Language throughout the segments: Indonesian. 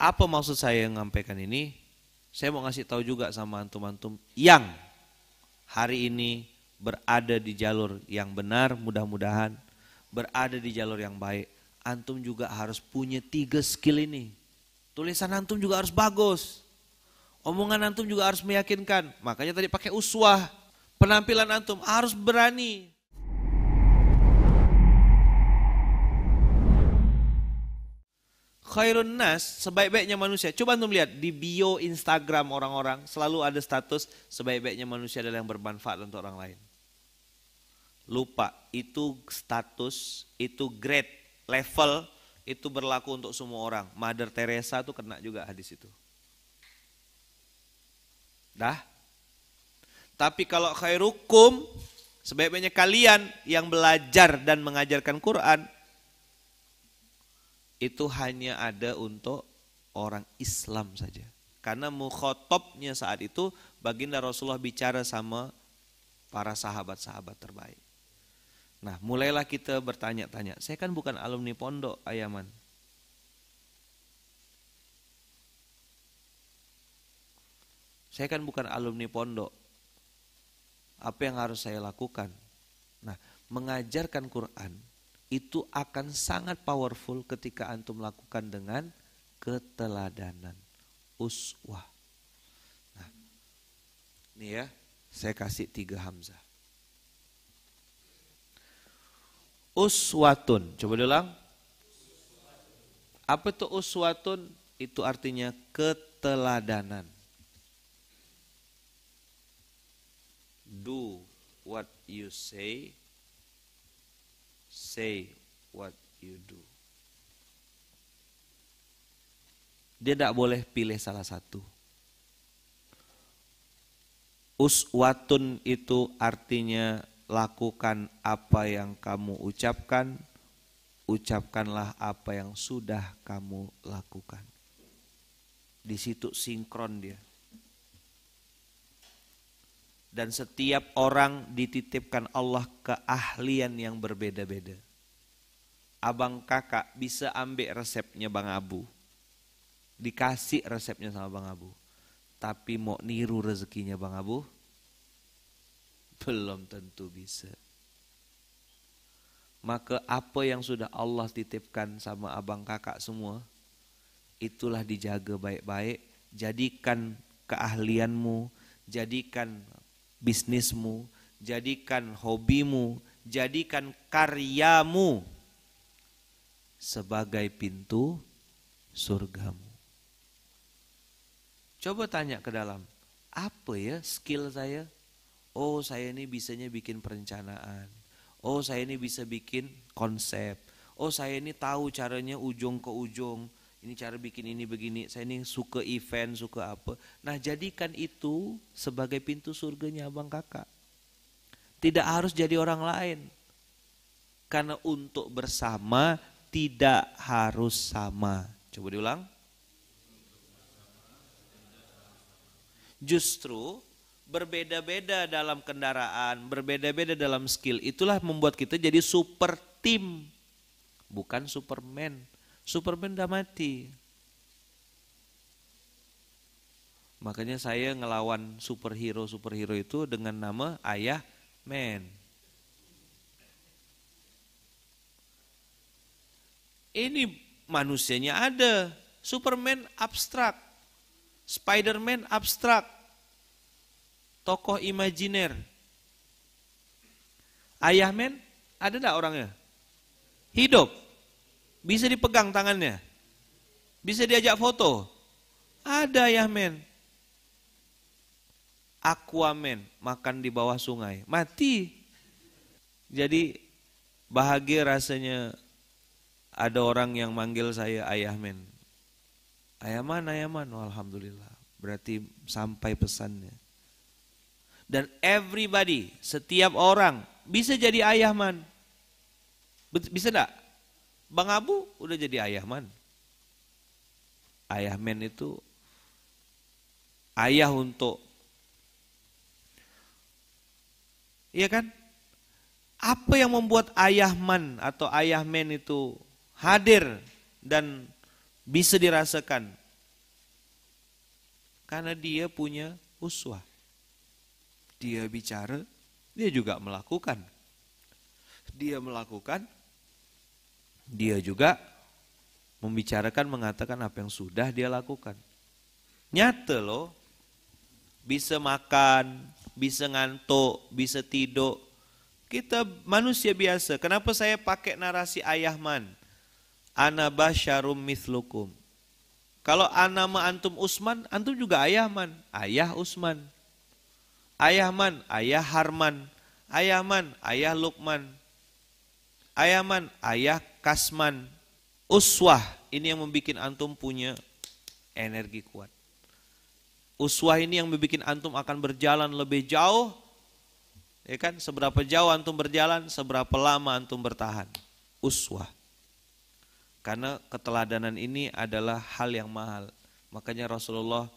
Apa maksud saya yang menyampaikan ini? Saya mau ngasih tahu juga sama antum-antum yang hari ini berada di jalur yang benar mudah-mudahan berada di jalur yang baik antum juga harus punya tiga skill ini tulisan antum juga harus bagus omongan antum juga harus meyakinkan makanya tadi pakai uswah penampilan antum harus berani khairun nas, sebaik-baiknya manusia. Coba antum lihat di bio Instagram orang-orang selalu ada status sebaik-baiknya manusia adalah yang bermanfaat untuk orang lain. Lupa, itu status, itu grade, level, itu berlaku untuk semua orang. Mother Teresa tuh kena juga hadis itu. Dah. Tapi kalau khairukum, sebaik-baiknya kalian yang belajar dan mengajarkan Quran, itu hanya ada untuk orang Islam saja. Karena mukhotobnya saat itu baginda Rasulullah bicara sama para sahabat-sahabat terbaik. Nah mulailah kita bertanya-tanya, saya kan bukan alumni pondok Ayaman. Saya kan bukan alumni pondok. Apa yang harus saya lakukan? Nah, mengajarkan Quran itu akan sangat powerful ketika antum lakukan dengan keteladanan uswah. Nah, ini ya, saya kasih tiga hamzah. Uswatun, coba ulang. Apa itu uswatun? Itu artinya keteladanan. Do what you say say what you do. Dia tidak boleh pilih salah satu. Uswatun itu artinya lakukan apa yang kamu ucapkan, ucapkanlah apa yang sudah kamu lakukan. Di situ sinkron dia. Dan setiap orang dititipkan Allah keahlian yang berbeda-beda. Abang kakak bisa ambil resepnya Bang Abu. Dikasih resepnya sama Bang Abu. Tapi mau niru rezekinya Bang Abu? Belum tentu bisa. Maka apa yang sudah Allah titipkan sama abang kakak semua, itulah dijaga baik-baik. Jadikan keahlianmu, jadikan bisnismu, jadikan hobimu, jadikan karyamu sebagai pintu surgamu. Coba tanya ke dalam, apa ya skill saya? Oh saya ini bisanya bikin perencanaan. Oh saya ini bisa bikin konsep. Oh saya ini tahu caranya ujung ke ujung ini cara bikin ini begini, saya ini suka event, suka apa. Nah jadikan itu sebagai pintu surganya abang kakak. Tidak harus jadi orang lain. Karena untuk bersama tidak harus sama. Coba diulang. Justru berbeda-beda dalam kendaraan, berbeda-beda dalam skill. Itulah membuat kita jadi super team, bukan superman. Superman udah mati. Makanya saya ngelawan superhero-superhero itu dengan nama Ayah Man. Ini manusianya ada. Superman abstrak. Spider-Man abstrak. Tokoh imajiner. Ayah Man ada enggak orangnya? Hidup. Bisa dipegang tangannya. Bisa diajak foto. Ada ya men. Aquaman makan di bawah sungai. Mati. Jadi bahagia rasanya ada orang yang manggil saya ayah men. ayah Ayaman, ayah Oh, Alhamdulillah. Berarti sampai pesannya. Dan everybody, setiap orang bisa jadi ayah man. Bisa enggak? Bang Abu udah jadi ayah man. Ayah men itu ayah untuk Iya kan? Apa yang membuat ayah man atau ayah men itu hadir dan bisa dirasakan? Karena dia punya uswah. Dia bicara, dia juga melakukan. Dia melakukan, dia juga membicarakan mengatakan apa yang sudah dia lakukan. Nyata loh, bisa makan, bisa ngantuk, bisa tidur. Kita manusia biasa. Kenapa saya pakai narasi ayahman? Ana basyarum mithlukum. Kalau anama antum Usman, antum juga ayahman. Ayah Usman. Ayahman, ayah Harman. Ayahman, ayah Lukman. man, ayah kasman uswah ini yang membuat antum punya energi kuat. Uswah ini yang membuat antum akan berjalan lebih jauh. Ya kan? Seberapa jauh antum berjalan, seberapa lama antum bertahan. Uswah. Karena keteladanan ini adalah hal yang mahal. Makanya Rasulullah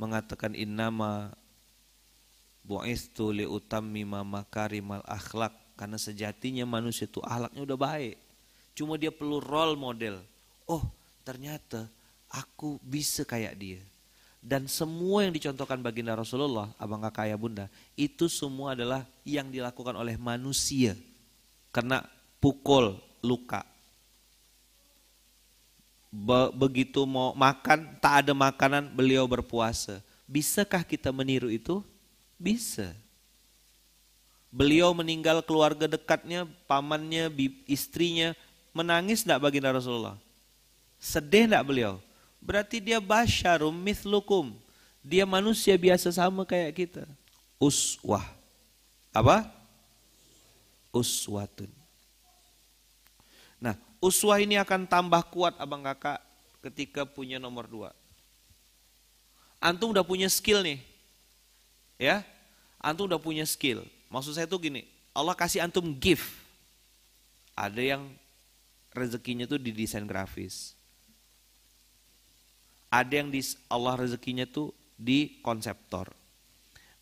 mengatakan innama bu'istu utammima makarimal akhlak karena sejatinya manusia itu akhlaknya udah baik. Cuma dia perlu role model. Oh, ternyata aku bisa kayak dia. Dan semua yang dicontohkan baginda Rasulullah, abang kakak ayah bunda, itu semua adalah yang dilakukan oleh manusia. Kena pukul, luka. Be begitu mau makan, tak ada makanan, beliau berpuasa. Bisakah kita meniru itu? Bisa. Beliau meninggal keluarga dekatnya, pamannya, istrinya, Menangis tidak baginda Rasulullah? Sedih tidak beliau? Berarti dia basyarum mithlukum. Dia manusia biasa sama kayak kita. Uswah. Apa? Uswatun. Nah, uswah ini akan tambah kuat abang kakak ketika punya nomor dua. Antum udah punya skill nih. Ya, antum udah punya skill. Maksud saya tuh gini, Allah kasih antum gift. Ada yang rezekinya tuh desain grafis. Ada yang di Allah rezekinya tuh di konseptor.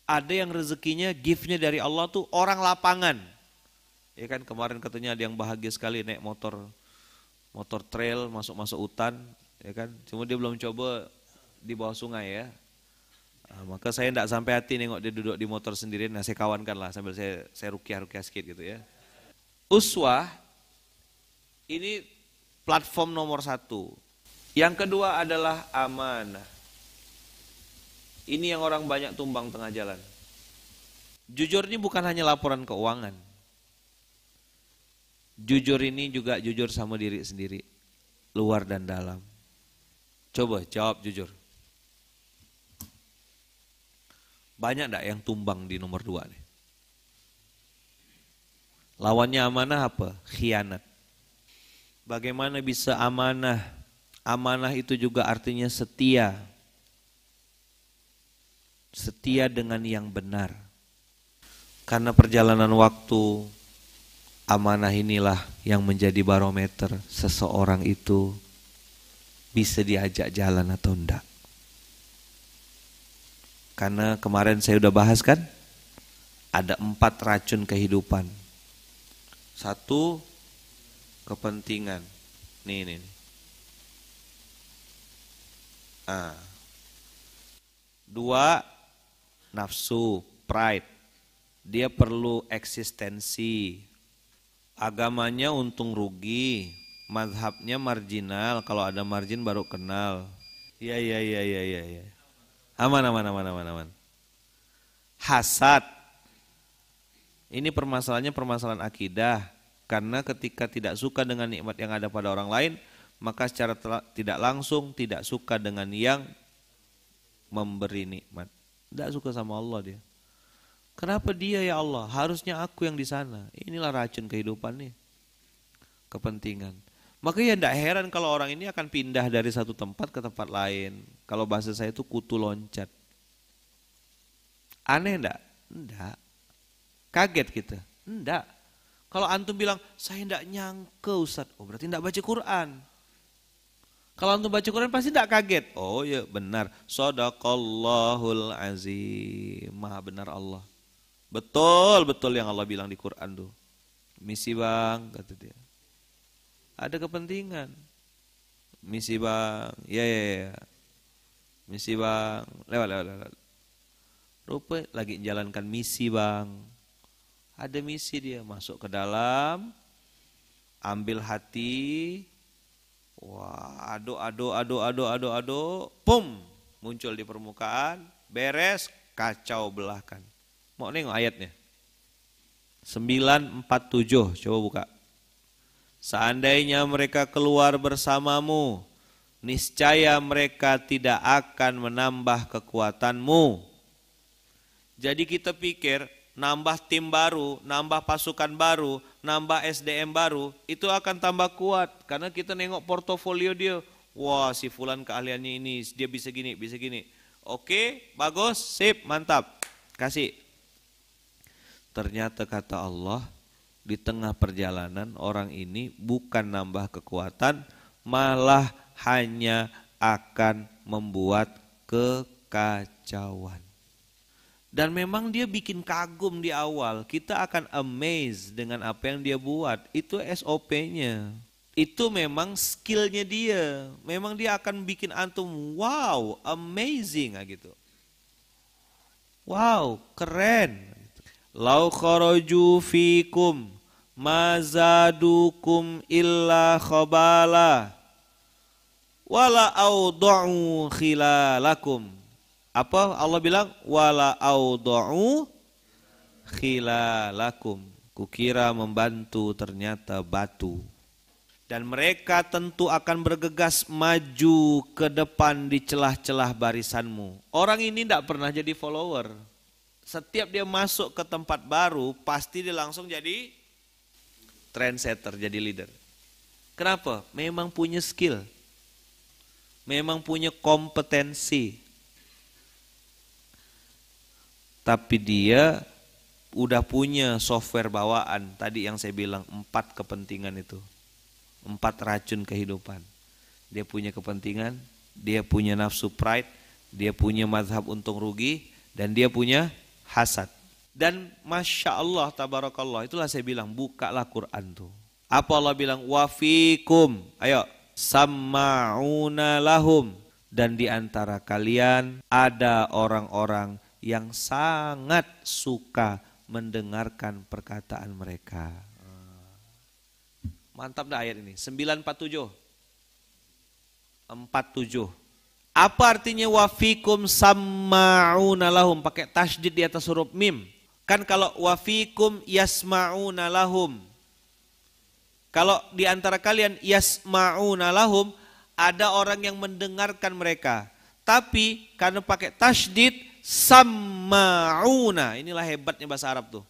Ada yang rezekinya giftnya dari Allah tuh orang lapangan. Ya kan kemarin katanya ada yang bahagia sekali naik motor motor trail masuk-masuk hutan, ya kan? Cuma dia belum coba di bawah sungai ya. Nah, maka saya tidak sampai hati nengok dia duduk di motor sendirian. nah saya kawankan lah sambil saya saya rukiah rukiah sedikit gitu ya. Uswah ini platform nomor satu. Yang kedua adalah amanah. Ini yang orang banyak tumbang tengah jalan. Jujur ini bukan hanya laporan keuangan. Jujur ini juga jujur sama diri sendiri. Luar dan dalam. Coba jawab jujur. Banyak gak yang tumbang di nomor dua nih? Lawannya amanah apa? Khianat. Bagaimana bisa amanah? Amanah itu juga artinya setia. Setia dengan yang benar. Karena perjalanan waktu, amanah inilah yang menjadi barometer seseorang itu bisa diajak jalan atau enggak. Karena kemarin saya sudah bahas kan, ada empat racun kehidupan. Satu, kepentingan. Nih, nih. nih. Ah. Dua, nafsu, pride. Dia perlu eksistensi. Agamanya untung rugi, madhabnya marginal. Kalau ada margin baru kenal. Iya, iya, iya, iya, iya. Ya. Aman, aman, aman, aman, aman. Hasad. Ini permasalahannya permasalahan akidah karena ketika tidak suka dengan nikmat yang ada pada orang lain, maka secara tidak langsung tidak suka dengan yang memberi nikmat. Tidak suka sama Allah dia. Kenapa dia ya Allah? Harusnya aku yang di sana. Inilah racun kehidupan nih. Kepentingan. Maka ya tidak heran kalau orang ini akan pindah dari satu tempat ke tempat lain. Kalau bahasa saya itu kutu loncat. Aneh enggak? Enggak. Kaget kita? Enggak. Kalau antum bilang, saya tidak nyangka Ustaz. Oh berarti tidak baca Quran. Kalau antum baca Quran pasti tidak kaget. Oh ya benar. Sadaqallahul azim. Maha benar Allah. Betul, betul yang Allah bilang di Quran tuh. Misi bang, kata dia. Ada kepentingan. Misi bang, ya ya ya. Misi bang, lewat lewat lewat. Rupa lagi jalankan misi bang. Ada misi dia masuk ke dalam, ambil hati, wah aduk aduk aduk aduk aduk aduk, pum muncul di permukaan, beres kacau belahkan. Mau nengok ayatnya. 947, coba buka. Seandainya mereka keluar bersamamu, niscaya mereka tidak akan menambah kekuatanmu. Jadi kita pikir nambah tim baru, nambah pasukan baru, nambah SDM baru, itu akan tambah kuat karena kita nengok portofolio dia. Wah, si fulan keahliannya ini, dia bisa gini, bisa gini. Oke, bagus, sip, mantap. Kasih. Ternyata kata Allah, di tengah perjalanan orang ini bukan nambah kekuatan, malah hanya akan membuat kekacauan. Dan memang dia bikin kagum di awal. Kita akan amazed dengan apa yang dia buat. Itu SOP-nya. Itu memang skillnya dia. Memang dia akan bikin antum wow, amazing ah, gitu. Wow, keren. Lau kharaju fikum mazadukum illa khabala wala audau khilalakum apa Allah bilang wala audu khilalakum kukira membantu ternyata batu dan mereka tentu akan bergegas maju ke depan di celah-celah barisanmu. Orang ini tidak pernah jadi follower. Setiap dia masuk ke tempat baru, pasti dia langsung jadi trendsetter, jadi leader. Kenapa? Memang punya skill. Memang punya kompetensi tapi dia udah punya software bawaan tadi yang saya bilang empat kepentingan itu empat racun kehidupan dia punya kepentingan dia punya nafsu pride dia punya mazhab untung rugi dan dia punya hasad dan masya Allah tabarakallah itulah saya bilang bukalah Quran tuh apa Allah bilang wafikum ayo sammauna lahum dan di antara kalian ada orang-orang yang sangat suka mendengarkan perkataan mereka. Ah. Mantap dah ayat ini. 947. 47. Apa artinya wafikum samma'una lahum? Pakai tasjid di atas huruf mim. Kan kalau wafikum yasma'una lahum. Kalau di antara kalian yasma'una lahum, ada orang yang mendengarkan mereka. Tapi karena pakai tasjid, sammauna. Inilah hebatnya bahasa Arab tuh.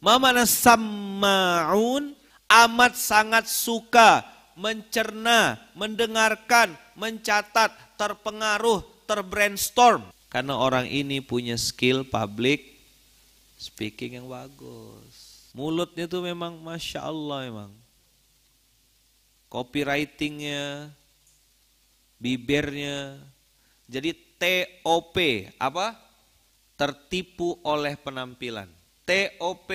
Ma mana sammaun amat sangat suka mencerna, mendengarkan, mencatat, terpengaruh, terbrainstorm. Karena orang ini punya skill public speaking yang bagus. Mulutnya tuh memang Masya Allah memang. Copywritingnya, bibirnya. Jadi TOP apa? Tertipu oleh penampilan. TOP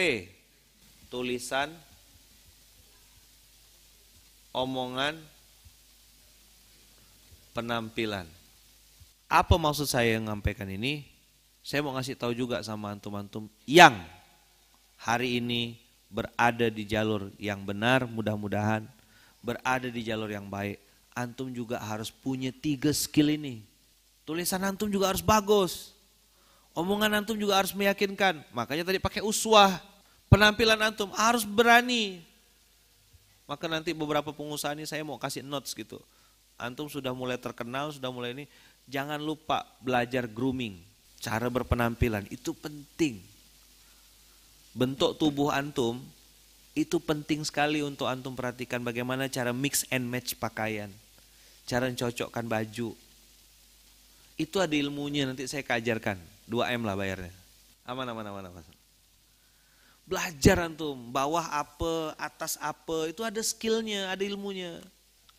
tulisan omongan penampilan. Apa maksud saya yang menyampaikan ini? Saya mau ngasih tahu juga sama antum-antum yang hari ini berada di jalur yang benar mudah-mudahan berada di jalur yang baik antum juga harus punya tiga skill ini Tulisan antum juga harus bagus. Omongan antum juga harus meyakinkan. Makanya tadi pakai uswah. Penampilan antum harus berani. Maka nanti beberapa pengusaha ini saya mau kasih notes gitu. Antum sudah mulai terkenal, sudah mulai ini. Jangan lupa belajar grooming. Cara berpenampilan itu penting. Bentuk tubuh antum itu penting sekali untuk antum perhatikan bagaimana cara mix and match pakaian. Cara mencocokkan baju, itu ada ilmunya nanti saya kajarkan. 2M lah bayarnya. Aman, aman, aman, aman. Belajar antum, bawah apa, atas apa, itu ada skillnya, ada ilmunya.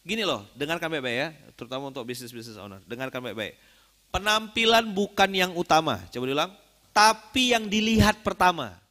Gini loh, dengarkan baik-baik ya, terutama untuk bisnis-bisnis owner. Dengarkan baik-baik. Penampilan bukan yang utama, coba diulang. Tapi yang dilihat pertama.